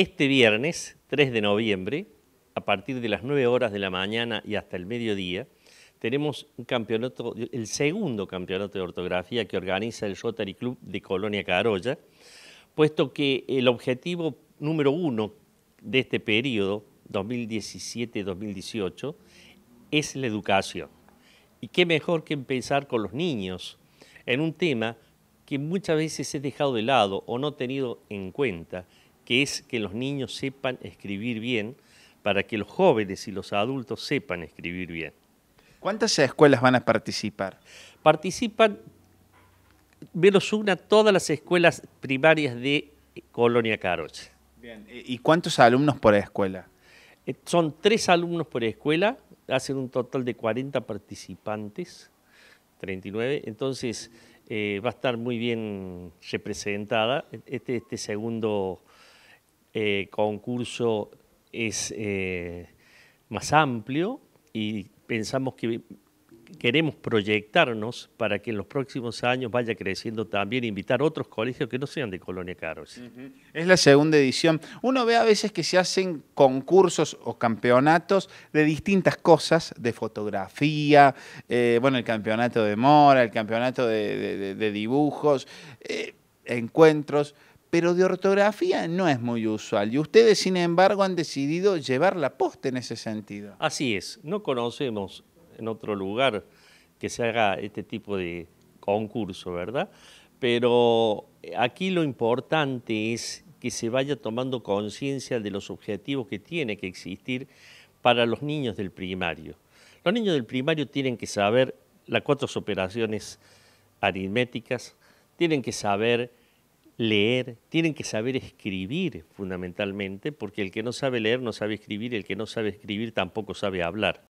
este viernes 3 de noviembre, a partir de las 9 horas de la mañana y hasta el mediodía, tenemos un campeonato, el segundo campeonato de ortografía que organiza el Rotary Club de Colonia Carolla, puesto que el objetivo número uno de este periodo, 2017-2018, es la educación. Y qué mejor que empezar con los niños en un tema que muchas veces he dejado de lado o no tenido en cuenta, que es que los niños sepan escribir bien, para que los jóvenes y los adultos sepan escribir bien. ¿Cuántas escuelas van a participar? Participan menos una todas las escuelas primarias de Colonia Caroche. Bien. ¿Y cuántos alumnos por escuela? Eh, son tres alumnos por escuela, hacen un total de 40 participantes, 39. Entonces eh, va a estar muy bien representada este, este segundo eh, concurso es eh, más amplio y pensamos que queremos proyectarnos para que en los próximos años vaya creciendo también, invitar otros colegios que no sean de Colonia Caros. Es la segunda edición. Uno ve a veces que se hacen concursos o campeonatos de distintas cosas, de fotografía, eh, bueno, el campeonato de mora, el campeonato de, dibujos, encuentros, pero de ortografía no es muy usual. Y ustedes, sin embargo, han decidido llevar la posta en ese sentido. Así es, no conocemos en otro lugar que se haga este tipo de concurso, ¿verdad? Pero eh, aquí lo importante es que se vaya tomando conciencia de los objetivos que tiene que existir para los niños del primario. Los niños del primario tienen que saber las cuatro operaciones aritméticas, tienen que saber leer, tienen que saber escribir fundamentalmente, porque el que no sabe leer no sabe escribir, el que no sabe escribir tampoco sabe hablar.